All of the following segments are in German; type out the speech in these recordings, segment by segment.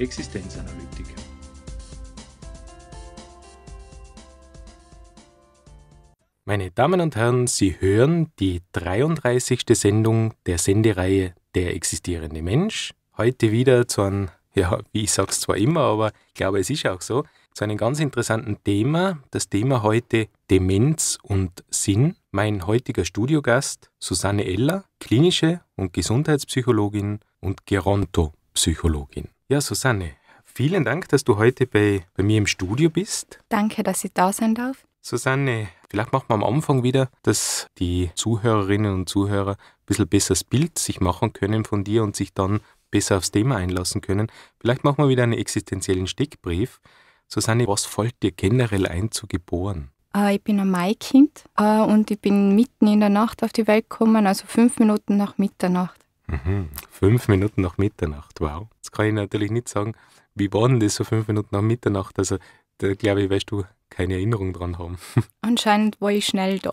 Existenzanalytik. Meine Damen und Herren, Sie hören die 33. Sendung der Sendereihe Der existierende Mensch. Heute wieder zu einem, ja, wie ich sage es zwar immer, aber ich glaube, es ist auch so, zu einem ganz interessanten Thema. Das Thema heute Demenz und Sinn. Mein heutiger Studiogast Susanne Eller, klinische und Gesundheitspsychologin und Gerontopsychologin. Ja, Susanne, vielen Dank, dass du heute bei, bei mir im Studio bist. Danke, dass ich da sein darf. Susanne, vielleicht machen wir am Anfang wieder, dass die Zuhörerinnen und Zuhörer ein bisschen besseres Bild sich machen können von dir und sich dann besser aufs Thema einlassen können. Vielleicht machen wir wieder einen existenziellen Steckbrief. Susanne, was fällt dir generell ein zu geboren? Äh, ich bin ein Maikind äh, und ich bin mitten in der Nacht auf die Welt gekommen, also fünf Minuten nach Mitternacht. Mhm. Fünf Minuten nach Mitternacht, wow. Jetzt kann ich natürlich nicht sagen, wie war denn das so fünf Minuten nach Mitternacht? Also da glaube ich, weißt du, keine Erinnerung dran haben. Anscheinend war ich schnell da.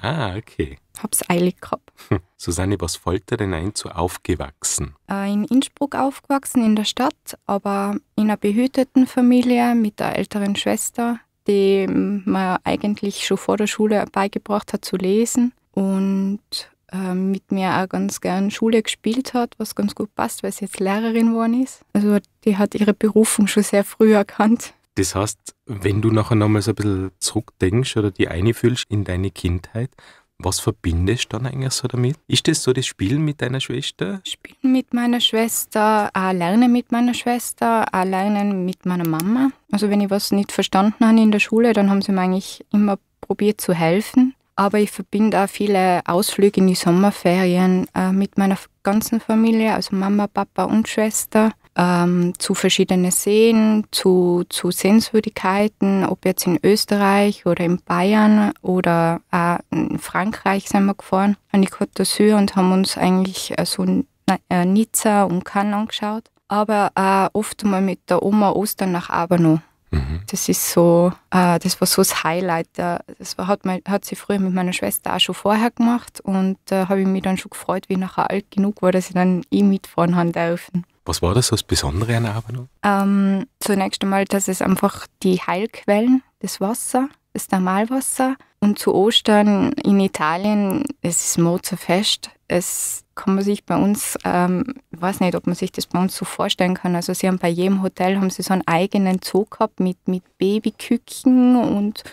Ah, okay. Hab's eilig gehabt. Hm. Susanne, was fällt dir denn ein zu aufgewachsen? Äh, in Innsbruck aufgewachsen, in der Stadt, aber in einer behüteten Familie mit einer älteren Schwester, die mir eigentlich schon vor der Schule beigebracht hat zu lesen. Und ähm, mit mir auch ganz gern Schule gespielt hat, was ganz gut passt, weil sie jetzt Lehrerin geworden ist. Also die hat ihre Berufung schon sehr früh erkannt. Das heißt, wenn du nachher nochmal so ein bisschen zurückdenkst oder die einfühlst in deine Kindheit, was verbindest du dann eigentlich so damit? Ist das so das Spielen mit deiner Schwester? Spielen mit meiner Schwester, auch Lernen mit meiner Schwester, auch Lernen mit meiner Mama. Also wenn ich was nicht verstanden habe in der Schule, dann haben sie mir eigentlich immer probiert zu helfen. Aber ich verbinde auch viele Ausflüge in die Sommerferien äh, mit meiner ganzen Familie, also Mama, Papa und Schwester, ähm, zu verschiedenen Seen, zu, zu Sehenswürdigkeiten, ob jetzt in Österreich oder in Bayern oder äh, in Frankreich sind wir gefahren, an die Côte d'Azur und haben uns eigentlich äh, so äh, Nizza und Cannes angeschaut. Aber äh, oft mal mit der Oma Ostern nach Abano das ist so, äh, das war so das Highlight. Äh, das war, hat, mein, hat sie früher mit meiner Schwester auch schon vorher gemacht und äh, habe ich mich dann schon gefreut, wie ich nachher alt genug war, dass ich dann eh mitfahren haben dürfen. Was war das so das Besondere an der Abendung? Ähm, zunächst einmal, dass es einfach die Heilquellen, das Wasser, das Normalwasser und zu Ostern in Italien, es ist Mozartfest, es kann man sich bei uns, ähm, ich weiß nicht, ob man sich das bei uns so vorstellen kann. Also sie haben bei jedem Hotel haben sie so einen eigenen Zoo gehabt mit, mit Babyküken und,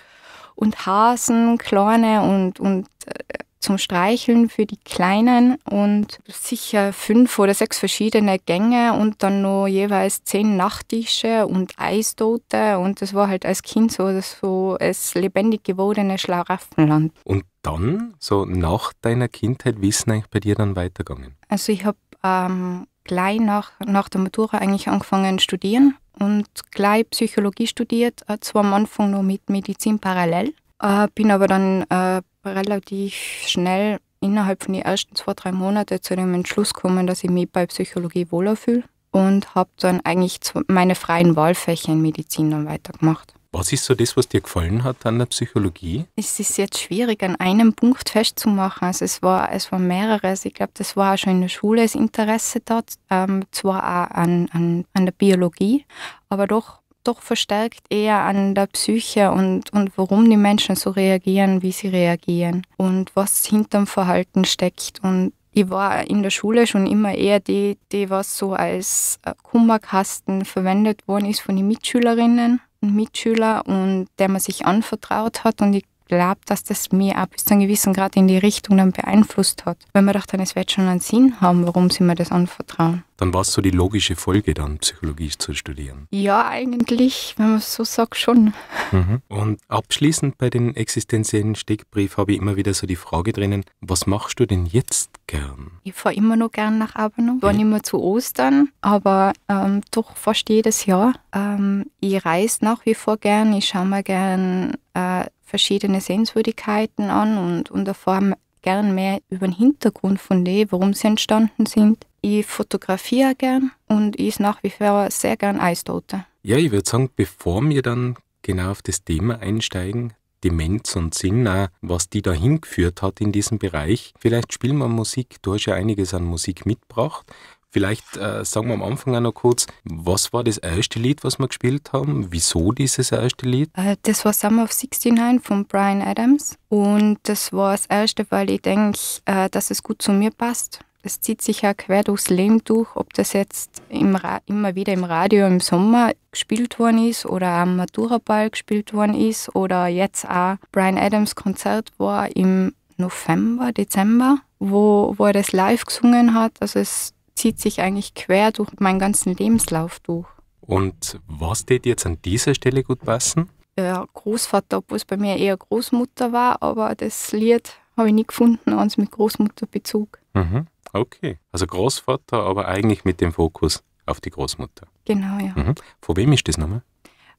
und Hasen, kleine und, und äh, zum Streicheln für die Kleinen und sicher fünf oder sechs verschiedene Gänge und dann nur jeweils zehn Nachttische und Eisdote und das war halt als Kind so das so es lebendig gewordene Schlaraffenland. Und dann, so nach deiner Kindheit, wie ist eigentlich bei dir dann weitergegangen? Also ich habe ähm, gleich nach, nach der Matura eigentlich angefangen studieren und gleich Psychologie studiert, äh, zwar am Anfang noch mit Medizin parallel, äh, bin aber dann äh, relativ schnell innerhalb von den ersten zwei, drei Monaten zu dem Entschluss gekommen, dass ich mich bei Psychologie wohler fühle und habe dann eigentlich meine freien Wahlfächer in Medizin dann weitergemacht. Was ist so das, was dir gefallen hat an der Psychologie? Es ist jetzt schwierig, an einem Punkt festzumachen. Also es war, es war mehreres. Ich glaube, das war auch schon in der Schule das Interesse dort. Ähm, zwar auch an, an, an der Biologie, aber doch doch verstärkt eher an der Psyche und, und warum die Menschen so reagieren, wie sie reagieren und was hinterm Verhalten steckt. Und ich war in der Schule schon immer eher die, die was so als äh, Kummerkasten verwendet worden ist von den Mitschülerinnen und Mitschülern und der man sich anvertraut hat. Und ich glaube, dass das mir auch bis zu einem gewissen Grad in die Richtung dann beeinflusst hat, weil man dachte, es wird schon einen Sinn haben, warum sie mir das anvertrauen dann war es so die logische Folge, dann Psychologie zu studieren. Ja, eigentlich, wenn man es so sagt, schon. Mhm. Und abschließend bei den existenziellen Steckbrief habe ich immer wieder so die Frage drinnen, was machst du denn jetzt gern? Ich fahre immer noch gern nach Abenau, war mhm. nicht mehr zu Ostern, aber ähm, doch fast jedes Jahr. Ähm, ich reise nach wie vor gern, ich schaue mir gern äh, verschiedene Sehenswürdigkeiten an und, und erfahre gern mehr über den Hintergrund von denen, warum sie entstanden sind. Ich fotografiere gern und ich nach wie vor sehr gern Eistote. Ja, ich würde sagen, bevor wir dann genau auf das Thema einsteigen, Demenz und Sinn, auch äh, was die da hingeführt hat in diesem Bereich. Vielleicht spielen wir Musik, du hast ja einiges an Musik mitgebracht. Vielleicht äh, sagen wir am Anfang auch noch kurz, was war das erste Lied, was wir gespielt haben? Wieso dieses erste Lied? Äh, das war Summer of 69 von Brian Adams. Und das war das erste, weil ich denke, äh, dass es gut zu mir passt das zieht sich ja quer durchs Leben durch, ob das jetzt im immer wieder im Radio im Sommer gespielt worden ist oder am Maturaball gespielt worden ist oder jetzt auch Brian Adams Konzert war im November, Dezember, wo, wo er das live gesungen hat. Also es zieht sich eigentlich quer durch meinen ganzen Lebenslauf durch. Und was tät jetzt an dieser Stelle gut passen? Ja, Großvater, obwohl es bei mir eher Großmutter war, aber das Lied habe ich nie gefunden, ans mit Großmutterbezug. Mhm. Okay, also Großvater, aber eigentlich mit dem Fokus auf die Großmutter. Genau, ja. Mhm. Von wem ist das nochmal?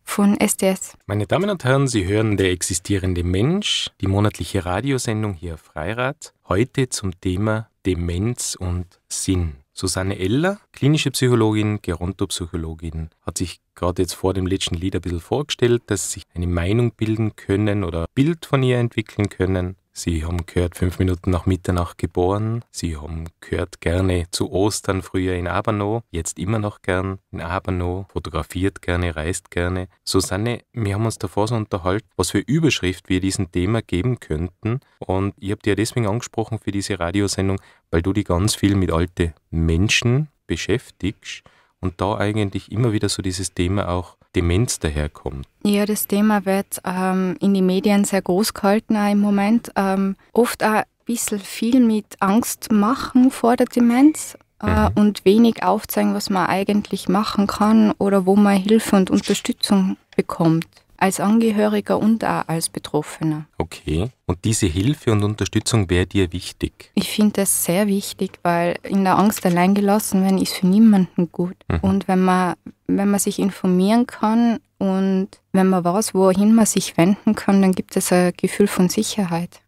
Von STS. Meine Damen und Herren, Sie hören Der existierende Mensch, die monatliche Radiosendung hier auf Freirad. Heute zum Thema Demenz und Sinn. Susanne Eller, klinische Psychologin, Gerontopsychologin, hat sich gerade jetzt vor dem letzten Lied ein bisschen vorgestellt, dass Sie sich eine Meinung bilden können oder Bild von ihr entwickeln können Sie haben gehört, fünf Minuten nach Mitternacht geboren. Sie haben gehört, gerne zu Ostern früher in Abano, jetzt immer noch gern in Abano, fotografiert gerne, reist gerne. Susanne, wir haben uns davor so unterhalten, was für Überschrift wir diesem Thema geben könnten. Und ich habe dir ja deswegen angesprochen für diese Radiosendung, weil du dich ganz viel mit alten Menschen beschäftigst und da eigentlich immer wieder so dieses Thema auch Demenz daherkommt? Ja, das Thema wird ähm, in den Medien sehr groß gehalten auch im Moment. Ähm, oft auch ein bisschen viel mit Angst machen vor der Demenz. Äh, mhm. Und wenig aufzeigen, was man eigentlich machen kann oder wo man Hilfe und Unterstützung bekommt. Als Angehöriger und auch als Betroffener. Okay. Und diese Hilfe und Unterstützung wäre dir wichtig? Ich finde das sehr wichtig, weil in der Angst allein gelassen werden ist für niemanden gut. Mhm. Und wenn man, wenn man sich informieren kann und wenn man weiß, wohin man sich wenden kann, dann gibt es ein Gefühl von Sicherheit.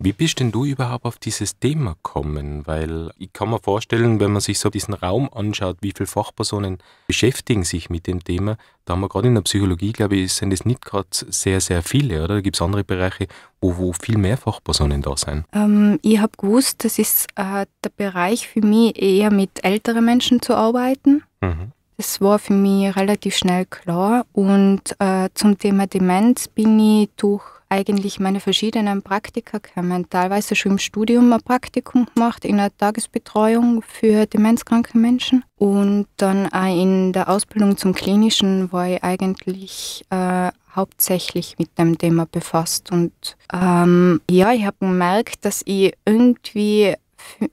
Wie bist denn du überhaupt auf dieses Thema gekommen? Weil ich kann mir vorstellen, wenn man sich so diesen Raum anschaut, wie viele Fachpersonen beschäftigen sich mit dem Thema, da haben wir gerade in der Psychologie, glaube ich, sind es nicht gerade sehr, sehr viele, oder? Da gibt es andere Bereiche, wo, wo viel mehr Fachpersonen da sind. Ähm, ich habe gewusst, das ist äh, der Bereich für mich, eher mit älteren Menschen zu arbeiten. Mhm. Das war für mich relativ schnell klar. Und äh, zum Thema Demenz bin ich durch eigentlich meine verschiedenen Praktika kamen. Teilweise schon im Studium ein Praktikum gemacht in der Tagesbetreuung für demenzkranke Menschen. Und dann auch in der Ausbildung zum Klinischen war ich eigentlich äh, hauptsächlich mit dem Thema befasst. Und ähm, ja, ich habe gemerkt, dass ich irgendwie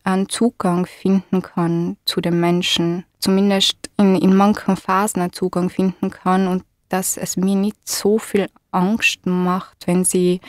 einen Zugang finden kann zu den Menschen. Zumindest in, in manchen Phasen einen Zugang finden kann und dass es mir nicht so viel Angst macht, wenn sie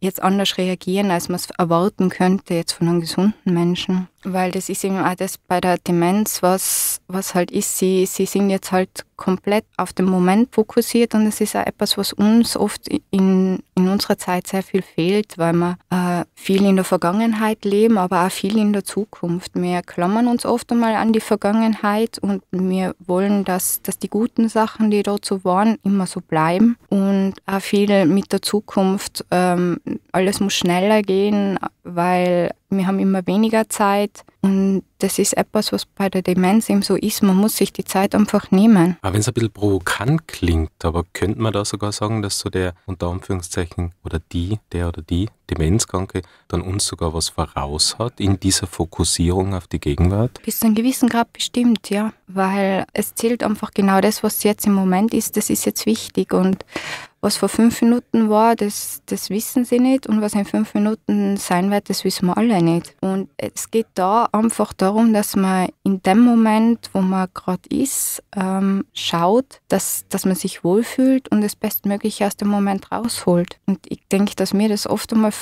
jetzt anders reagieren, als man es erwarten könnte jetzt von einem gesunden Menschen. Weil das ist eben auch das bei der Demenz, was, was halt ist, sie, sie sind jetzt halt komplett auf den Moment fokussiert und es ist auch etwas, was uns oft in, in unserer Zeit sehr viel fehlt, weil wir äh, viel in der Vergangenheit leben, aber auch viel in der Zukunft. Wir klammern uns oft einmal an die Vergangenheit und wir wollen, dass, dass die guten Sachen, die dort so waren, immer so bleiben und auch viel mit der Zukunft, ähm, alles muss schneller gehen, weil wir haben immer weniger Zeit und das ist etwas, was bei der Demenz eben so ist. Man muss sich die Zeit einfach nehmen. Aber wenn es ein bisschen provokant klingt, aber könnte man da sogar sagen, dass so der unter Anführungszeichen oder die, der oder die Demenzkranke dann uns sogar was voraus hat in dieser Fokussierung auf die Gegenwart? Bis zu einem gewissen Grad bestimmt, ja. Weil es zählt einfach genau das, was jetzt im Moment ist, das ist jetzt wichtig. Und was vor fünf Minuten war, das, das wissen sie nicht. Und was in fünf Minuten sein wird, das wissen wir alle nicht. Und es geht da einfach darum, darum, dass man in dem Moment, wo man gerade ist, ähm, schaut, dass, dass man sich wohlfühlt und das Bestmögliche aus dem Moment rausholt. Und ich denke, dass mir das oft einmal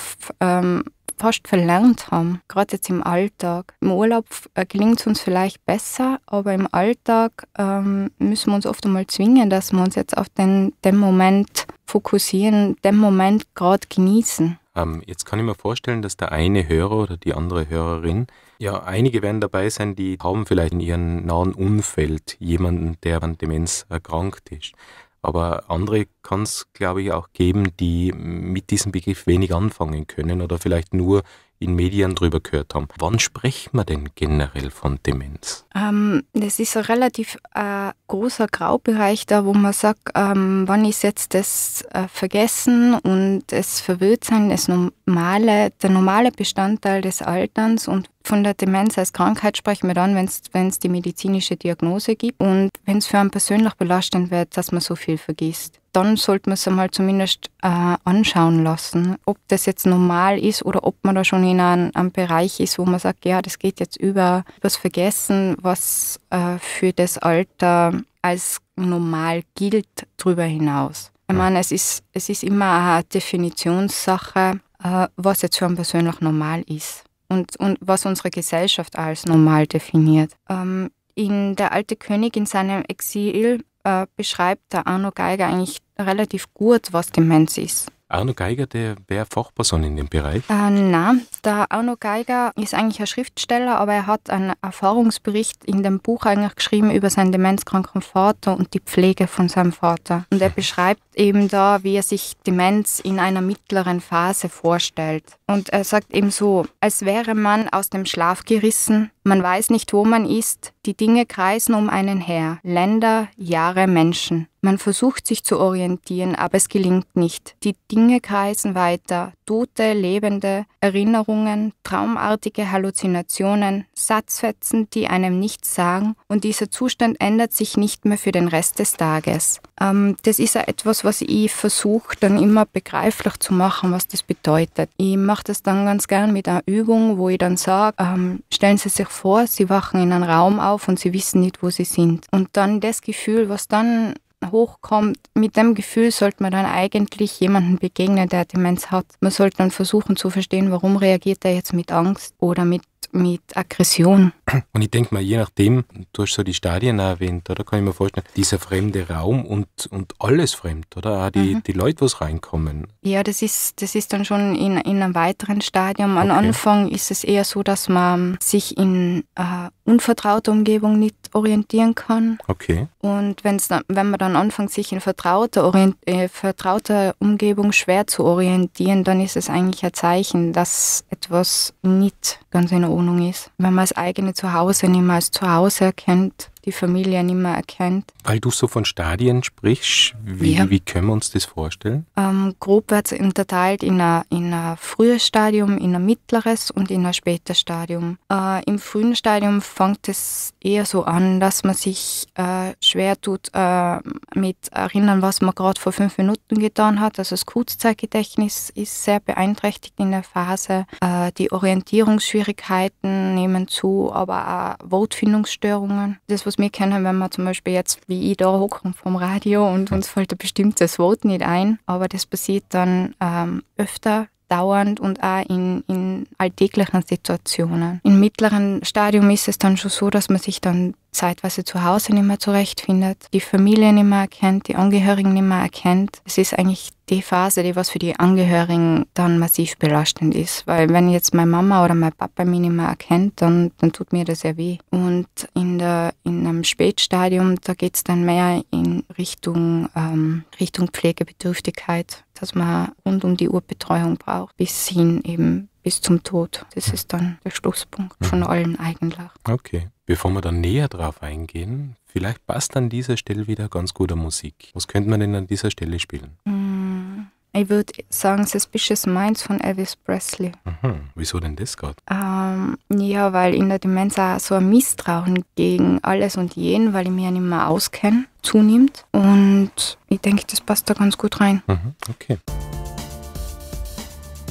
ähm, fast verlernt haben, gerade jetzt im Alltag. Im Urlaub äh, gelingt es uns vielleicht besser, aber im Alltag ähm, müssen wir uns oft einmal zwingen, dass wir uns jetzt auf den, den Moment fokussieren, den Moment gerade genießen. Ähm, jetzt kann ich mir vorstellen, dass der eine Hörer oder die andere Hörerin ja, einige werden dabei sein, die haben vielleicht in ihrem nahen Umfeld jemanden, der an Demenz erkrankt ist. Aber andere kann es, glaube ich, auch geben, die mit diesem Begriff wenig anfangen können oder vielleicht nur in Medien drüber gehört haben. Wann sprechen wir denn generell von Demenz? Ähm, das ist ein relativ äh, großer Graubereich da, wo man sagt, ähm, wann ist jetzt das äh, Vergessen und das Verwirrtsein, das normale, der normale Bestandteil des Alterns und von der Demenz als Krankheit sprechen wir dann, wenn es die medizinische Diagnose gibt und wenn es für einen persönlich belastend wird, dass man so viel vergisst. Dann sollte man es einmal zumindest äh, anschauen lassen, ob das jetzt normal ist oder ob man da schon in einem, einem Bereich ist, wo man sagt, ja, das geht jetzt über das Vergessen, was äh, für das Alter als normal gilt, drüber hinaus. Ich meine, es ist, es ist immer eine Definitionssache, äh, was jetzt für einen persönlich normal ist und, und was unsere Gesellschaft als normal definiert. Ähm, in Der alte König in seinem Exil äh, beschreibt der Arno Geiger eigentlich relativ gut, was Demenz ist. Arno Geiger, der wäre Fachperson in dem Bereich? Äh, nein, der Arno Geiger ist eigentlich ein Schriftsteller, aber er hat einen Erfahrungsbericht in dem Buch eigentlich geschrieben über seinen demenzkranken Vater und die Pflege von seinem Vater. Und er mhm. beschreibt eben da, wie er sich Demenz in einer mittleren Phase vorstellt. Und er sagt eben so, als wäre man aus dem Schlaf gerissen, man weiß nicht, wo man ist, die Dinge kreisen um einen her, Länder, Jahre, Menschen. Man versucht sich zu orientieren, aber es gelingt nicht. Die Dinge kreisen weiter, tote, lebende, Erinnerungen, traumartige Halluzinationen, Satzfetzen, die einem nichts sagen und dieser Zustand ändert sich nicht mehr für den Rest des Tages. Ähm, das ist ja etwas, was ich versuche, dann immer begreiflich zu machen, was das bedeutet. Ich mache das dann ganz gern mit einer Übung, wo ich dann sage, ähm, stellen Sie sich vor, Sie wachen in einem Raum auf und Sie wissen nicht, wo Sie sind. Und dann das Gefühl, was dann hochkommt, mit dem Gefühl sollte man dann eigentlich jemanden begegnen, der Demenz hat. Man sollte dann versuchen zu verstehen, warum reagiert er jetzt mit Angst oder mit mit Aggression. Und ich denke mal, je nachdem, du hast so die Stadien erwähnt, oder kann ich mir vorstellen, dieser fremde Raum und, und alles fremd, oder? Auch die, mhm. die Leute, was reinkommen. Ja, das ist, das ist dann schon in, in einem weiteren Stadium. Am okay. Anfang ist es eher so, dass man sich in äh, unvertraute Umgebung nicht orientieren kann. Okay. Und wenn's dann, wenn man dann anfängt, sich in vertrauter, äh, vertrauter Umgebung schwer zu orientieren, dann ist es eigentlich ein Zeichen, dass etwas nicht ganz in Ordnung ist. Wenn man das eigene Zuhause nicht mehr als Zuhause erkennt, die Familie nicht mehr erkennt. Weil du so von Stadien sprichst, wie, ja. wie können wir uns das vorstellen? Ähm, grob wird es unterteilt in ein, frühes Stadium, in ein mittleres und in ein spätes Stadium. Äh, Im frühen Stadium fängt es eher so an, dass man sich äh, schwer tut äh, mit erinnern, was man gerade vor fünf Minuten getan hat. Also das Kurzzeitgedächtnis ist sehr beeinträchtigt in der Phase. Äh, die Orientierungsschwierigkeiten nehmen zu, aber auch Wortfindungsstörungen. Das, was aus mir kennen, wenn wir zum Beispiel jetzt wie ich da hocken vom Radio und uns fällt ein bestimmtes Wort nicht ein, aber das passiert dann ähm, öfter, dauernd und auch in, in alltäglichen Situationen. Im mittleren Stadium ist es dann schon so, dass man sich dann zeitweise zu Hause nicht mehr zurechtfindet, die Familie nicht mehr erkennt, die Angehörigen nicht mehr erkennt. Es ist eigentlich die Phase, die was für die Angehörigen dann massiv belastend ist. Weil wenn jetzt meine Mama oder mein Papa mich nicht mehr erkennt, dann, dann tut mir das sehr weh. Und in, der, in einem Spätstadium, da geht es dann mehr in Richtung, ähm, Richtung Pflegebedürftigkeit, dass man rund um die Uhr Betreuung braucht, bis hin eben bis zum Tod. Das ist dann der Schlusspunkt von mhm. allen eigentlich. Okay. Bevor wir dann näher drauf eingehen, vielleicht passt an dieser Stelle wieder ganz guter Musik. Was könnte man denn an dieser Stelle spielen? Mm, ich würde sagen Suspicious Minds von Elvis Presley. Aha, mhm, wieso denn das gerade? Ähm, ja, weil in der Demenz auch so ein Misstrauen gegen alles und jeden, weil ich mich ja nicht mehr auskenne, zunimmt. Und ich denke, das passt da ganz gut rein. Aha, mhm, okay.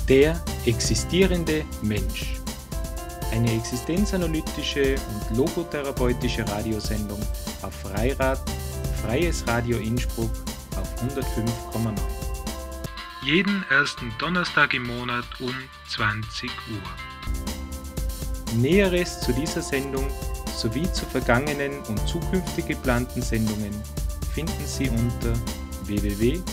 Der existierende Mensch. Eine existenzanalytische und logotherapeutische Radiosendung auf Freirad, Freies Radio Innsbruck auf 105,9. Jeden ersten Donnerstag im Monat um 20 Uhr. Näheres zu dieser Sendung sowie zu vergangenen und zukünftig geplanten Sendungen finden Sie unter www.sinn-los.at.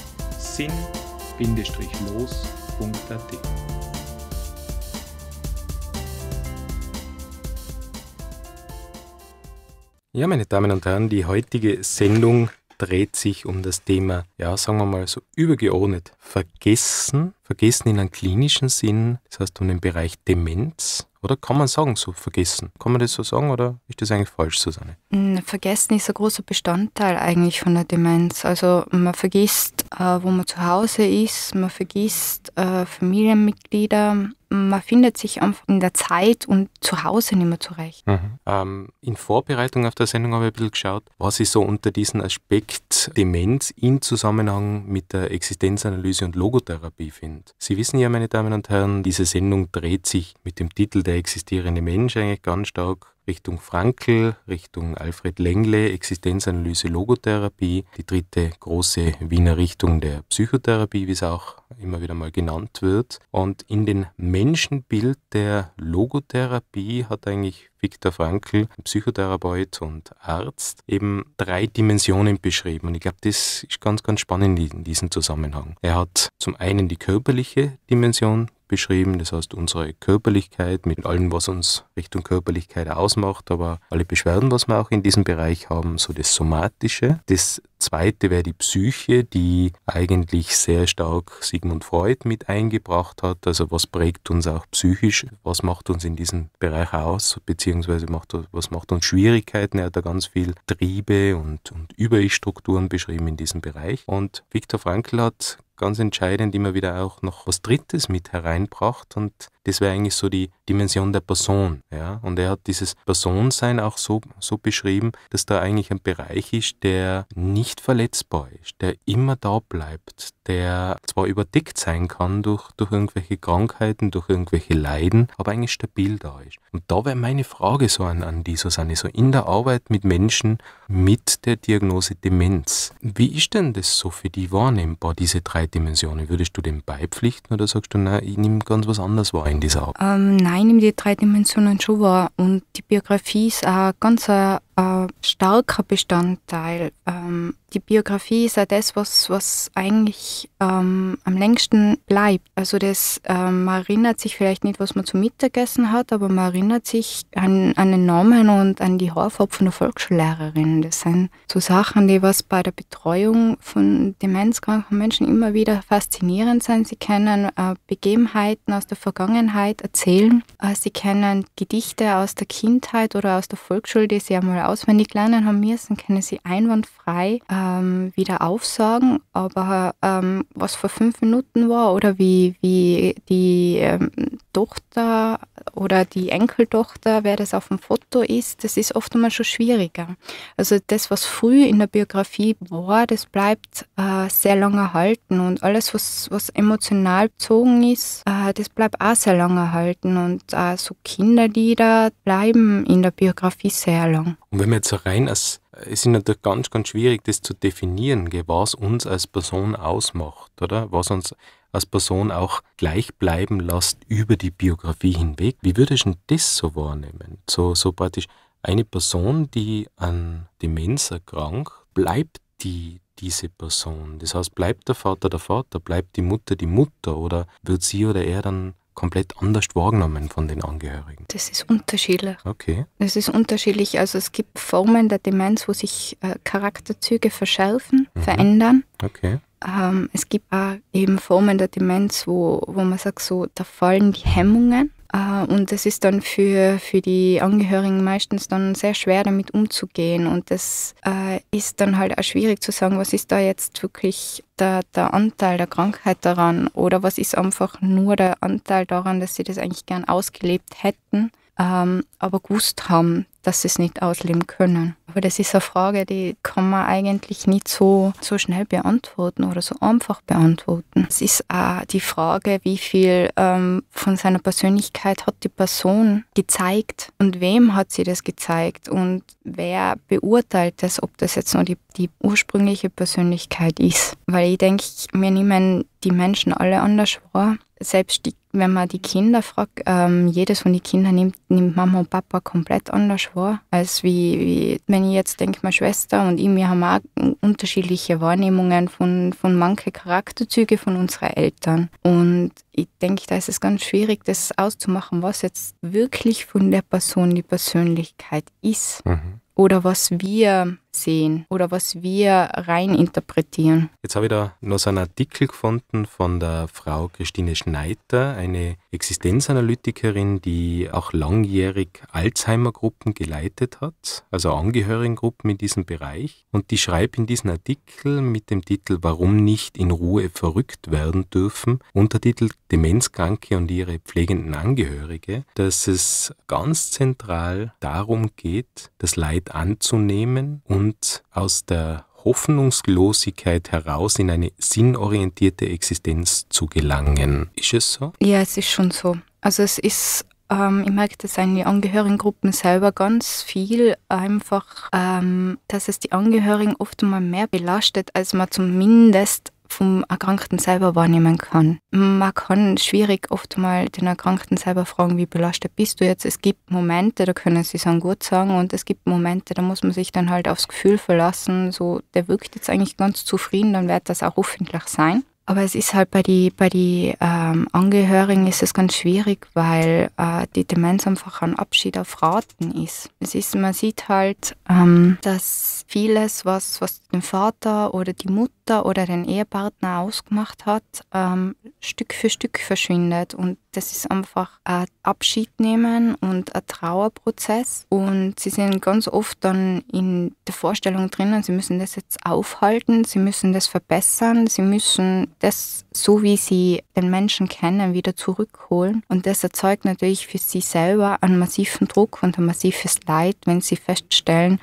Ja, meine Damen und Herren, die heutige Sendung dreht sich um das Thema, ja, sagen wir mal so übergeordnet, Vergessen Vergessen in einem klinischen Sinn, das heißt um den Bereich Demenz, oder kann man sagen, so vergessen? Kann man das so sagen oder ist das eigentlich falsch, Susanne? Mm, vergessen ist ein großer Bestandteil eigentlich von der Demenz. Also man vergisst, äh, wo man zu Hause ist, man vergisst äh, Familienmitglieder, man findet sich einfach in der Zeit und zu Hause nicht mehr zurecht. Mhm. Ähm, in Vorbereitung auf der Sendung habe ich ein bisschen geschaut, was ich so unter diesem Aspekt Demenz im Zusammenhang mit der Existenzanalyse und Logotherapie finde sind. Sie wissen ja, meine Damen und Herren, diese Sendung dreht sich mit dem Titel Der existierende Mensch eigentlich ganz stark Richtung Frankl, Richtung Alfred Lengle, Existenzanalyse, Logotherapie, die dritte große Wiener Richtung der Psychotherapie, wie es auch immer wieder mal genannt wird. Und in dem Menschenbild der Logotherapie hat eigentlich Viktor Frankl, Psychotherapeut und Arzt, eben drei Dimensionen beschrieben. Und ich glaube, das ist ganz, ganz spannend in diesem Zusammenhang. Er hat zum einen die körperliche Dimension beschrieben, das heißt unsere Körperlichkeit mit allem, was uns Richtung Körperlichkeit ausmacht, aber alle Beschwerden, was wir auch in diesem Bereich haben, so das Somatische. Das zweite wäre die Psyche, die eigentlich sehr stark Sigmund Freud mit eingebracht hat. Also was prägt uns auch psychisch, was macht uns in diesem Bereich aus, beziehungsweise macht, was macht uns Schwierigkeiten. Er hat da ganz viel Triebe und, und Über-Ich-Strukturen beschrieben in diesem Bereich. Und Viktor Frankl hat ganz entscheidend immer wieder auch noch was Drittes mit hereinbracht und das wäre eigentlich so die Dimension der Person. Ja? Und er hat dieses Personsein auch so, so beschrieben, dass da eigentlich ein Bereich ist, der nicht verletzbar ist, der immer da bleibt, der zwar überdeckt sein kann durch, durch irgendwelche Krankheiten, durch irgendwelche Leiden, aber eigentlich stabil da ist. Und da wäre meine Frage so an, an die Susanne, so in der Arbeit mit Menschen mit der Diagnose Demenz. Wie ist denn das so für die wahrnehmbar, diese drei Dimensionen? Würdest du dem beipflichten oder sagst du, nein, ich nehme ganz was anderes wahr? in dieser Art? Ähm, nein, in die drei Dimensionen schon war. Und die Biografie ist auch ganz eine äh, ein starker Bestandteil. Ähm, die Biografie ist ja das, was, was eigentlich ähm, am längsten bleibt. Also das, ähm, man erinnert sich vielleicht nicht, was man zum Mittagessen hat, aber man erinnert sich an, an den Namen und an die Haarfarbe von der Volksschullehrerin. Das sind so Sachen, die was bei der Betreuung von demenzkranken Menschen immer wieder faszinierend sind. Sie können äh, Begebenheiten aus der Vergangenheit erzählen. Äh, sie kennen Gedichte aus der Kindheit oder aus der Volksschule, die sie einmal vorher auswendig lernen haben müssen, können sie einwandfrei ähm, wieder aufsagen. Aber ähm, was vor fünf Minuten war oder wie, wie die ähm, Tochter oder die Enkeltochter, wer das auf dem Foto ist, das ist oft einmal schon schwieriger. Also das, was früh in der Biografie war, das bleibt äh, sehr lange erhalten und alles, was, was emotional bezogen ist, äh, das bleibt auch sehr lange erhalten und äh, so Kinderlieder bleiben in der Biografie sehr lang. Und wenn wir jetzt rein als es ist natürlich ganz, ganz schwierig, das zu definieren, was uns als Person ausmacht, oder? Was uns als Person auch gleich bleiben lässt über die Biografie hinweg. Wie würdest du das so wahrnehmen? So, so praktisch eine Person, die an Demenz erkrankt, bleibt die diese Person? Das heißt, bleibt der Vater der Vater, bleibt die Mutter die Mutter oder wird sie oder er dann komplett anders wahrgenommen von den Angehörigen? Das ist unterschiedlich. Okay. Das ist unterschiedlich. Also es gibt Formen der Demenz, wo sich äh, Charakterzüge verschärfen, mhm. verändern. Okay ähm, es gibt auch eben Formen der Demenz, wo, wo man sagt, so, da fallen die Hemmungen. Äh, und das ist dann für, für die Angehörigen meistens dann sehr schwer, damit umzugehen. Und das äh, ist dann halt auch schwierig zu sagen, was ist da jetzt wirklich der, der Anteil der Krankheit daran oder was ist einfach nur der Anteil daran, dass sie das eigentlich gern ausgelebt hätten, ähm, aber gewusst haben, dass sie es nicht ausleben können. Aber das ist eine Frage, die kann man eigentlich nicht so, so schnell beantworten oder so einfach beantworten. Es ist auch die Frage, wie viel ähm, von seiner Persönlichkeit hat die Person gezeigt und wem hat sie das gezeigt und wer beurteilt das, ob das jetzt nur die, die ursprüngliche Persönlichkeit ist. Weil ich denke, mir nehmen die Menschen alle anders vor. Selbst die wenn man die Kinder fragt, ähm, jedes von den Kindern nimmt, nimmt, Mama und Papa komplett anders wahr, als wie, wie wenn ich jetzt denke, meine Schwester und ich, wir haben auch unterschiedliche Wahrnehmungen von, von manchen Charakterzügen von unseren Eltern. Und ich denke, da ist es ganz schwierig, das auszumachen, was jetzt wirklich von der Person die Persönlichkeit ist. Mhm. Oder was wir sehen oder was wir rein interpretieren. Jetzt habe ich da noch so einen Artikel gefunden von der Frau Christine Schneider, eine Existenzanalytikerin, die auch langjährig Alzheimer-Gruppen geleitet hat, also Angehörigengruppen in diesem Bereich. Und die schreibt in diesem Artikel mit dem Titel Warum nicht in Ruhe verrückt werden dürfen, Untertitel Demenzkranke und ihre pflegenden Angehörige, dass es ganz zentral darum geht, das Leid anzunehmen und und aus der Hoffnungslosigkeit heraus in eine sinnorientierte Existenz zu gelangen. Ist es so? Ja, es ist schon so. Also es ist, ähm, ich merke das in den Angehörigengruppen selber ganz viel, einfach, ähm, dass es die Angehörigen oft mal mehr belastet, als man zumindest vom Erkrankten selber wahrnehmen kann. Man kann schwierig oft mal den Erkrankten selber fragen, wie belastet bist du jetzt? Es gibt Momente, da können sie sagen, gut sagen und es gibt Momente, da muss man sich dann halt aufs Gefühl verlassen, so der wirkt jetzt eigentlich ganz zufrieden, dann wird das auch hoffentlich sein. Aber es ist halt bei den bei die, ähm, Angehörigen ist es ganz schwierig, weil äh, die Demenz einfach ein Abschied auf Raten ist. Es ist, man sieht halt, ähm, dass vieles, was, was den Vater oder die Mutter oder den Ehepartner ausgemacht hat, ähm, Stück für Stück verschwindet und das ist einfach ein Abschied nehmen und ein Trauerprozess. Und sie sind ganz oft dann in der Vorstellung drinnen, sie müssen das jetzt aufhalten, sie müssen das verbessern, sie müssen das, so wie sie den Menschen kennen, wieder zurückholen. Und das erzeugt natürlich für sie selber einen massiven Druck und ein massives Leid, wenn sie feststellen,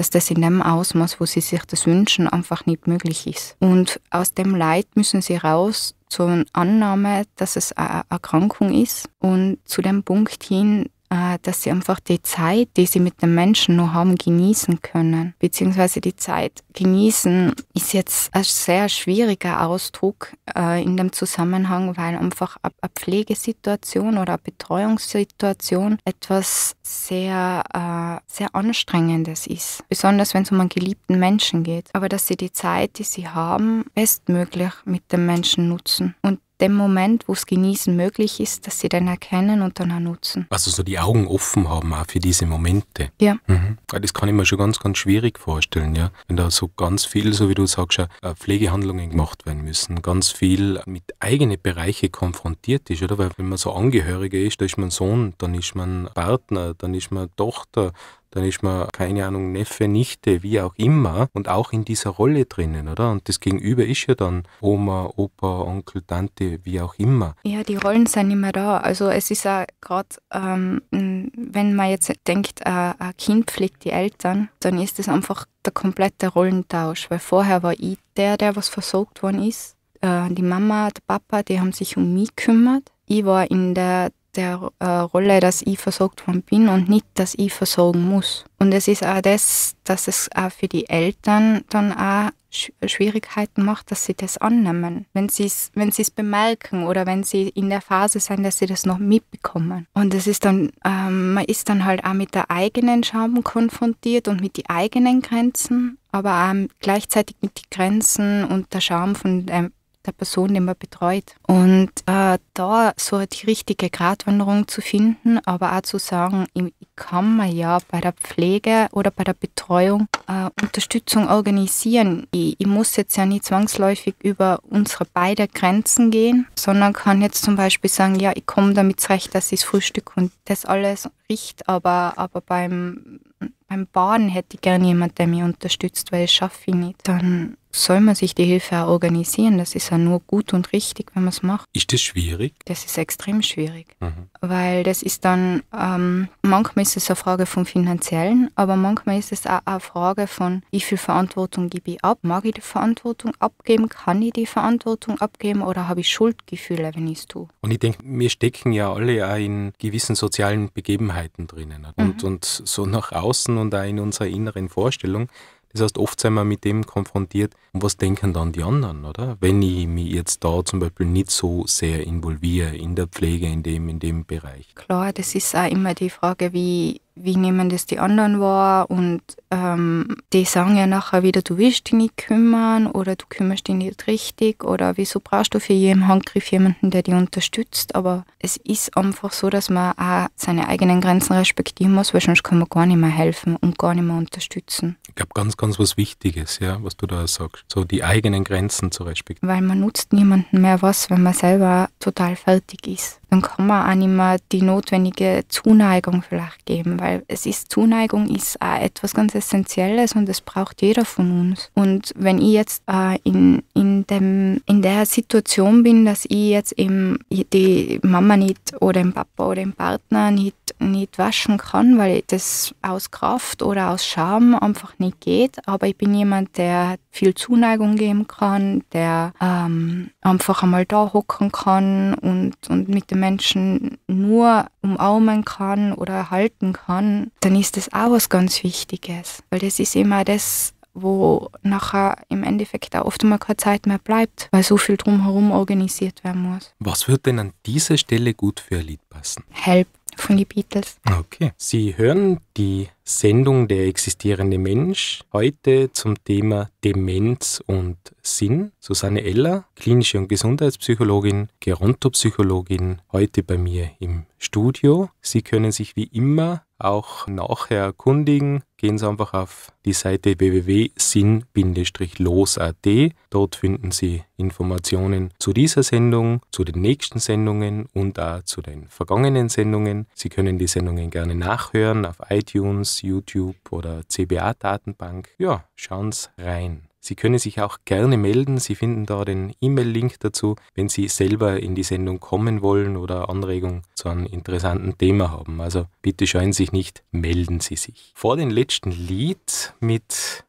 dass das in dem Ausmaß, wo sie sich das wünschen, einfach nicht möglich ist. Und aus dem Leid müssen sie raus zur Annahme, dass es eine Erkrankung ist und zu dem Punkt hin, Ah, dass sie einfach die Zeit, die sie mit dem Menschen nur haben, genießen können. Beziehungsweise die Zeit genießen ist jetzt ein sehr schwieriger Ausdruck äh, in dem Zusammenhang, weil einfach eine Pflegesituation oder eine Betreuungssituation etwas sehr, äh, sehr Anstrengendes ist. Besonders wenn es um einen geliebten Menschen geht. Aber dass sie die Zeit, die sie haben, bestmöglich mit dem Menschen nutzen. Und dem Moment, wo es genießen möglich ist, dass sie dann erkennen und dann auch nutzen. Also so die Augen offen haben auch für diese Momente. Ja. Mhm. Das kann ich mir schon ganz, ganz schwierig vorstellen, ja. Wenn da so ganz viel, so wie du sagst, äh, Pflegehandlungen gemacht werden müssen, ganz viel mit eigenen Bereichen konfrontiert ist, oder? Weil wenn man so Angehöriger ist, da ist man Sohn, dann ist man Partner, dann ist man Tochter, dann ist man, keine Ahnung, Neffe, Nichte, wie auch immer und auch in dieser Rolle drinnen, oder? Und das Gegenüber ist ja dann Oma, Opa, Onkel, Tante, wie auch immer. Ja, die Rollen sind nicht mehr da. Also es ist ja gerade, ähm, wenn man jetzt denkt, äh, ein Kind pflegt die Eltern, dann ist das einfach der komplette Rollentausch, weil vorher war ich der, der was versorgt worden ist. Äh, die Mama, der Papa, die haben sich um mich gekümmert. Ich war in der der äh, Rolle, dass ich versorgt worden bin und nicht, dass ich versorgen muss. Und es ist auch das, dass es auch für die Eltern dann auch Sch äh, Schwierigkeiten macht, dass sie das annehmen, wenn sie es wenn sie's bemerken oder wenn sie in der Phase sind, dass sie das noch mitbekommen. Und das ist dann, ähm, man ist dann halt auch mit der eigenen Scham konfrontiert und mit den eigenen Grenzen, aber auch gleichzeitig mit den Grenzen und der Scham von, ähm, der Person, die man betreut. Und äh, da so die richtige Gratwanderung zu finden, aber auch zu sagen, ich kann mir ja bei der Pflege oder bei der Betreuung äh, Unterstützung organisieren. Ich, ich, muss jetzt ja nicht zwangsläufig über unsere beiden Grenzen gehen, sondern kann jetzt zum Beispiel sagen, ja, ich komme damit zurecht, dass ich das Frühstück und das alles riecht, aber, aber beim beim Baden hätte ich gerne jemanden, der mich unterstützt, weil das schaffe ich nicht. Dann soll man sich die Hilfe auch organisieren. Das ist ja nur gut und richtig, wenn man es macht. Ist das schwierig? Das ist extrem schwierig, mhm. weil das ist dann, ähm, manchmal ist es eine Frage vom finanziellen, aber manchmal ist es auch eine Frage von, wie viel Verantwortung gebe ich ab? Mag ich die Verantwortung abgeben? Kann ich die Verantwortung abgeben oder habe ich Schuldgefühle, wenn ich es tue? Und ich denke, wir stecken ja alle auch in gewissen sozialen Begebenheiten drinnen mhm. und so nach außen und auch in unserer inneren Vorstellung das heißt, oft sind wir mit dem konfrontiert, und was denken dann die anderen, oder? Wenn ich mich jetzt da zum Beispiel nicht so sehr involviere in der Pflege, in dem, in dem Bereich. Klar, das ist auch immer die Frage, wie wie nehmen das die anderen wahr und ähm, die sagen ja nachher wieder, du willst dich nicht kümmern oder du kümmerst dich nicht richtig oder wieso brauchst du für jeden Handgriff jemanden, der dich unterstützt, aber es ist einfach so, dass man auch seine eigenen Grenzen respektieren muss, weil sonst kann man gar nicht mehr helfen und gar nicht mehr unterstützen. Ich glaube, ganz, ganz was Wichtiges, ja, was du da sagst, so die eigenen Grenzen zu respektieren. Weil man nutzt niemanden mehr was, wenn man selber total fertig ist dann kann man auch nicht mehr die notwendige Zuneigung vielleicht geben, weil es ist Zuneigung ist auch etwas ganz Essentielles und das braucht jeder von uns. Und wenn ich jetzt äh, in, in, dem, in der Situation bin, dass ich jetzt eben die Mama nicht oder den Papa oder den Partner nicht nicht waschen kann, weil das aus Kraft oder aus Scham einfach nicht geht. Aber ich bin jemand, der viel Zuneigung geben kann, der ähm, einfach einmal da hocken kann und, und mit den Menschen nur umarmen kann oder halten kann. Dann ist das auch was ganz Wichtiges, weil das ist immer das, wo nachher im Endeffekt auch oft mal keine Zeit mehr bleibt, weil so viel drumherum organisiert werden muss. Was würde denn an dieser Stelle gut für ein Lied passen? Help von die Beatles. Okay. Sie hören die Sendung Der existierende Mensch heute zum Thema Demenz und Sinn. Susanne Eller, klinische und Gesundheitspsychologin, Gerontopsychologin, heute bei mir im Studio. Sie können sich wie immer auch nachher erkundigen gehen Sie einfach auf die Seite www.sinn-los.at. Dort finden Sie Informationen zu dieser Sendung, zu den nächsten Sendungen und auch zu den vergangenen Sendungen. Sie können die Sendungen gerne nachhören auf iTunes, YouTube oder CBA-Datenbank. Ja, schauen Sie rein. Sie können sich auch gerne melden. Sie finden da den E-Mail-Link dazu, wenn Sie selber in die Sendung kommen wollen oder Anregungen zu einem interessanten Thema haben. Also bitte scheuen Sie sich nicht, melden Sie sich. Vor dem letzten Lied mit,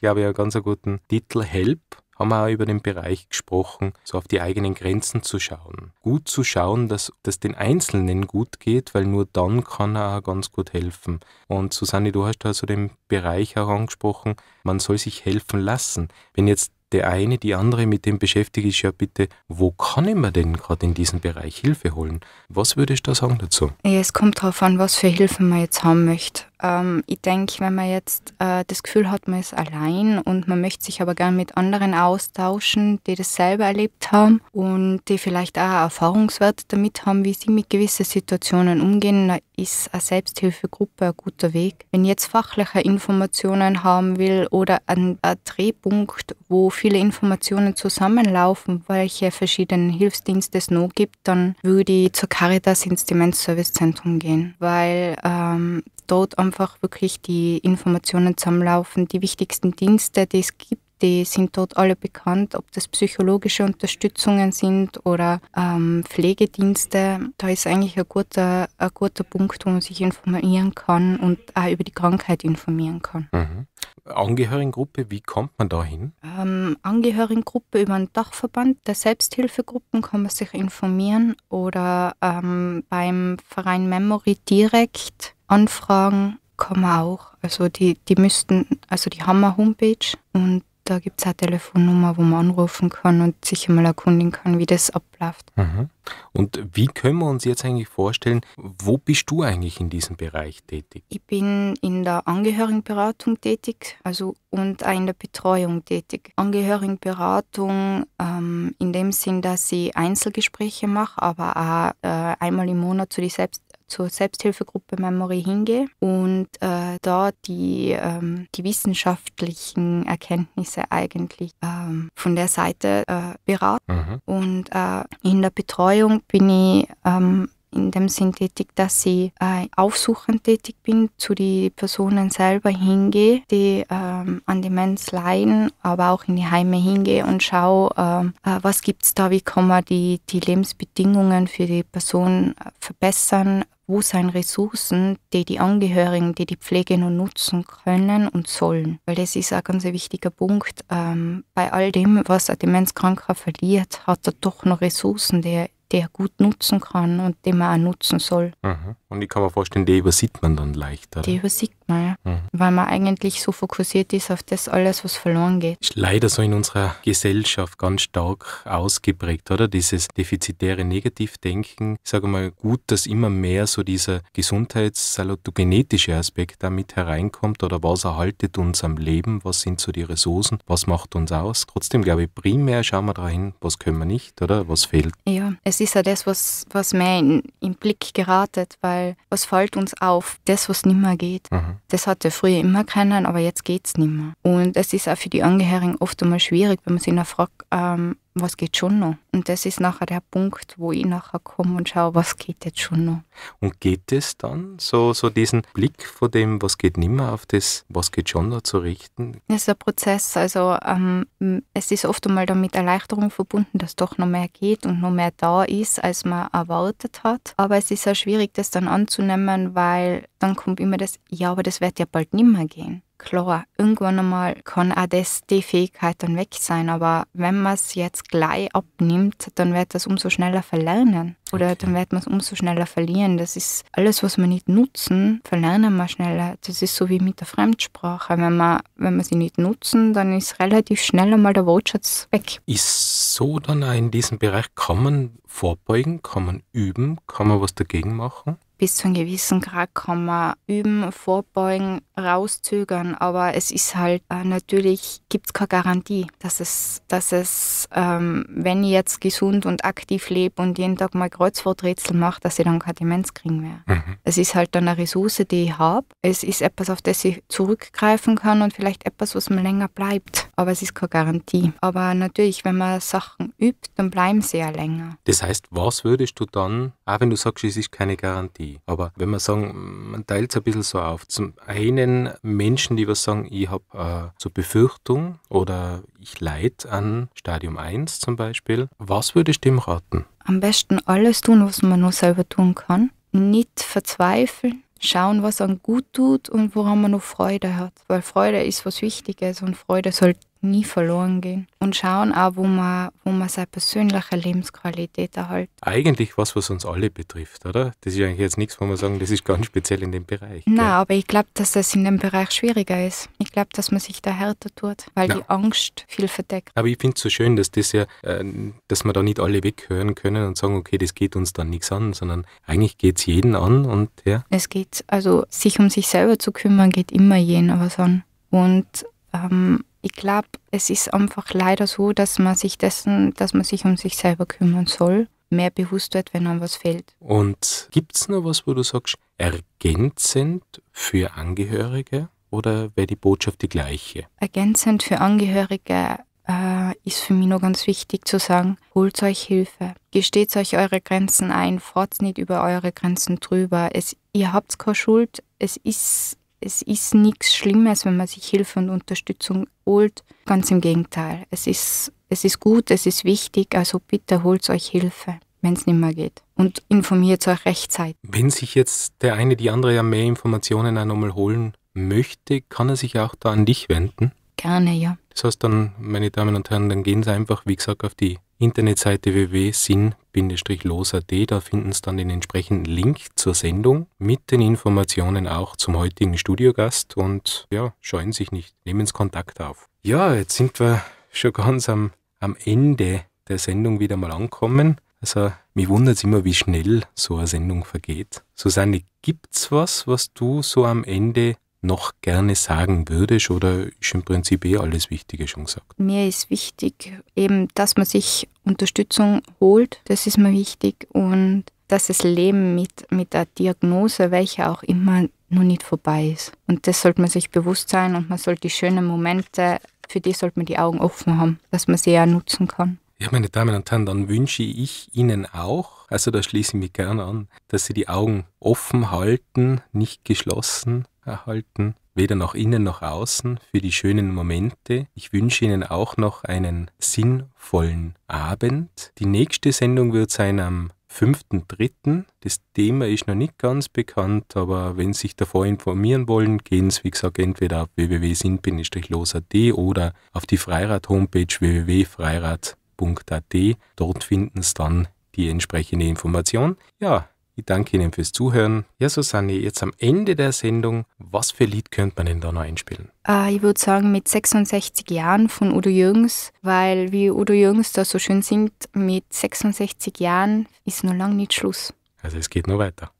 glaube ich, einem ganz guten Titel Help haben wir auch über den Bereich gesprochen, so auf die eigenen Grenzen zu schauen. Gut zu schauen, dass das den Einzelnen gut geht, weil nur dann kann er auch ganz gut helfen. Und Susanne, du hast also den Bereich auch angesprochen, man soll sich helfen lassen. Wenn jetzt der eine, die andere mit dem beschäftigt ist ja bitte, wo kann ich mir denn gerade in diesem Bereich Hilfe holen? Was würdest du da sagen dazu? Ja, es kommt darauf an, was für Hilfe man jetzt haben möchte ähm, ich denke, wenn man jetzt äh, das Gefühl hat, man ist allein und man möchte sich aber gerne mit anderen austauschen, die das selber erlebt haben und die vielleicht auch Erfahrungswerte damit haben, wie sie mit gewissen Situationen umgehen, dann ist eine Selbsthilfegruppe ein guter Weg. Wenn ich jetzt fachliche Informationen haben will oder ein, Drehpunkt, wo viele Informationen zusammenlaufen, welche verschiedenen Hilfsdienste es noch gibt, dann würde ich zur Caritas ins Zentrum gehen, weil ähm, dort einfach wirklich die Informationen zusammenlaufen, die wichtigsten Dienste, die es gibt die sind dort alle bekannt, ob das psychologische Unterstützungen sind oder ähm, Pflegedienste. Da ist eigentlich ein guter, ein guter Punkt, wo man sich informieren kann und auch über die Krankheit informieren kann. Mhm. Angehörigengruppe, wie kommt man da hin? Ähm, Angehörigengruppe über einen Dachverband der Selbsthilfegruppen kann man sich informieren oder ähm, beim Verein Memory direkt anfragen kann man auch. Also die, die müssten, also die haben eine Homepage und da gibt es eine Telefonnummer, wo man anrufen kann und sich einmal erkundigen kann, wie das abläuft. Mhm. Und wie können wir uns jetzt eigentlich vorstellen, wo bist du eigentlich in diesem Bereich tätig? Ich bin in der Angehörigenberatung tätig, also und auch in der Betreuung tätig. Angehörigenberatung ähm, in dem Sinn, dass ich Einzelgespräche mache, aber auch äh, einmal im Monat zu den Selbst zur Selbsthilfegruppe Memory hingehe und äh, da die, ähm, die wissenschaftlichen Erkenntnisse eigentlich ähm, von der Seite äh, berate. Mhm. Und äh, in der Betreuung bin ich ähm, in dem Sinn tätig, dass ich äh, aufsuchend tätig bin, zu den Personen selber hingehe, die ähm, an Demenz leiden, aber auch in die Heime hingehe und schaue, ähm, äh, was gibt es da, wie kann man die, die Lebensbedingungen für die Person äh, verbessern, wo sind Ressourcen, die die Angehörigen, die die Pflege nur nutzen können und sollen. Weil das ist ein ganz wichtiger Punkt. Ähm, bei all dem, was ein Demenzkranker verliert, hat er doch noch Ressourcen, die, er, die er gut nutzen kann und die man auch nutzen soll. Aha. Mhm. Und ich kann mir vorstellen, die übersieht man dann leichter. Die übersieht man, ja. Mhm. Weil man eigentlich so fokussiert ist auf das alles, was verloren geht. Ist leider so in unserer Gesellschaft ganz stark ausgeprägt, oder? Dieses defizitäre Negativdenken. Ich sage mal, gut, dass immer mehr so dieser gesundheitssalutogenetische Aspekt damit hereinkommt oder was erhaltet uns am Leben, was sind so die Ressourcen, was macht uns aus. Trotzdem glaube ich, primär schauen wir dahin, was können wir nicht, oder? Was fehlt. Ja, es ist ja das, was, was mir in, in Blick geratet, weil weil was fällt uns auf? Das, was nicht mehr geht. Mhm. Das hatte früher immer keinen, aber jetzt geht es nicht mehr. Und es ist auch für die Angehörigen oft einmal schwierig, wenn man sie nachfragt, ähm, was geht schon noch? Und das ist nachher der Punkt, wo ich nachher komme und schaue, was geht jetzt schon noch. Und geht es dann, so, so diesen Blick von dem, was geht nimmer, auf das, was geht schon noch zu richten? Das ist ein Prozess. Also ähm, es ist oft einmal damit Erleichterung verbunden, dass doch noch mehr geht und noch mehr da ist, als man erwartet hat. Aber es ist auch schwierig, das dann anzunehmen, weil dann kommt immer das, ja, aber das wird ja bald nimmer gehen klar, irgendwann einmal kann auch das die Fähigkeit dann weg sein, aber wenn man es jetzt gleich abnimmt, dann wird das umso schneller verlernen oder okay. dann wird man es umso schneller verlieren. Das ist alles, was wir nicht nutzen, verlernen wir schneller. Das ist so wie mit der Fremdsprache. Wenn wir, wenn wir sie nicht nutzen, dann ist relativ schnell einmal der Wortschatz weg. Ist so dann auch in diesem Bereich, kann man vorbeugen, kann man üben, kann man was dagegen machen? bis zu einem gewissen Grad kann man üben, vorbeugen, rauszögern, aber es ist halt äh, natürlich, gibt es keine Garantie, dass es, dass es dass ähm, wenn ich jetzt gesund und aktiv lebe und jeden Tag mal Kreuzworträtsel mache, dass ich dann keine Demenz kriegen werde. Mhm. Es ist halt dann eine Ressource, die ich habe. Es ist etwas, auf das ich zurückgreifen kann und vielleicht etwas, was mir länger bleibt. Aber es ist keine Garantie. Aber natürlich, wenn man Sachen übt, dann bleiben sie ja länger. Das heißt, was würdest du dann, auch wenn du sagst, es ist keine Garantie, aber wenn man sagen, man teilt es ein bisschen so auf. Zum einen Menschen, die was sagen, ich habe äh, so Befürchtung oder ich leide an Stadium 1 zum Beispiel, was würde ich dem raten? Am besten alles tun, was man nur selber tun kann. Nicht verzweifeln, schauen, was einem gut tut und woran man noch Freude hat. Weil Freude ist was Wichtiges und Freude sollte nie verloren gehen und schauen auch, wo man, wo man seine persönliche Lebensqualität erhält. Eigentlich was, was uns alle betrifft, oder? Das ist eigentlich jetzt nichts, wo man sagen, das ist ganz speziell in dem Bereich. Nein, gell? aber ich glaube, dass das in dem Bereich schwieriger ist. Ich glaube, dass man sich da härter tut, weil Nein. die Angst viel verdeckt. Aber ich finde es so schön, dass das ja, äh, dass man da nicht alle weghören können und sagen, okay, das geht uns dann nichts an, sondern eigentlich geht es jeden an und ja. Es geht, also sich um sich selber zu kümmern, geht immer jeden was an. Und ähm, ich glaube, es ist einfach leider so, dass man sich dessen, dass man sich um sich selber kümmern soll, mehr bewusst wird, wenn einem was fehlt. Und gibt es noch was, wo du sagst, ergänzend für Angehörige oder wäre die Botschaft die gleiche? Ergänzend für Angehörige äh, ist für mich noch ganz wichtig zu sagen, holt euch Hilfe, gesteht euch eure Grenzen ein, fahrt nicht über eure Grenzen drüber. Es, ihr habt keine Schuld, es ist es ist nichts Schlimmes, wenn man sich Hilfe und Unterstützung holt. Ganz im Gegenteil. Es ist, es ist gut, es ist wichtig, also bitte holt euch Hilfe, wenn es nicht mehr geht. Und informiert euch rechtzeitig. Wenn sich jetzt der eine, die andere ja mehr Informationen einmal holen möchte, kann er sich auch da an dich wenden? Gerne, ja. Das heißt dann, meine Damen und Herren, dann gehen Sie einfach, wie gesagt, auf die Internetseite www.sinn-los.at. Da finden Sie dann den entsprechenden Link zur Sendung mit den Informationen auch zum heutigen Studiogast und ja, scheuen sich nicht, nehmen Sie Kontakt auf. Ja, jetzt sind wir schon ganz am, am Ende der Sendung wieder mal angekommen. Also, mich wundert es immer, wie schnell so eine Sendung vergeht. Susanne, gibt es was, was du so am Ende noch gerne sagen würdest oder ist im Prinzip eh alles Wichtige schon gesagt? Mir ist wichtig eben, dass man sich Unterstützung holt, das ist mir wichtig und dass das Leben mit, mit der Diagnose, welche auch immer, noch nicht vorbei ist. Und das sollte man sich bewusst sein und man sollte die schönen Momente, für die sollte man die Augen offen haben, dass man sie ja nutzen kann. Ja, meine Damen und Herren, dann wünsche ich Ihnen auch, also da schließe ich mich gerne an, dass Sie die Augen offen halten, nicht geschlossen erhalten, weder nach innen noch außen, für die schönen Momente. Ich wünsche Ihnen auch noch einen sinnvollen Abend. Die nächste Sendung wird sein am 5.3. Das Thema ist noch nicht ganz bekannt, aber wenn Sie sich davor informieren wollen, gehen Sie, wie gesagt, entweder auf www.sin-los.at oder auf die Freirad-Homepage www.freirad.at. Dort finden Sie dann die entsprechende Information. Ja, ich danke Ihnen fürs Zuhören. Ja, Susanne, jetzt am Ende der Sendung, was für Lied könnte man denn da noch einspielen? Äh, ich würde sagen, mit 66 Jahren von Udo Jürgens, weil wie Udo Jürgens da so schön singt, mit 66 Jahren ist noch lange nicht Schluss. Also es geht noch weiter.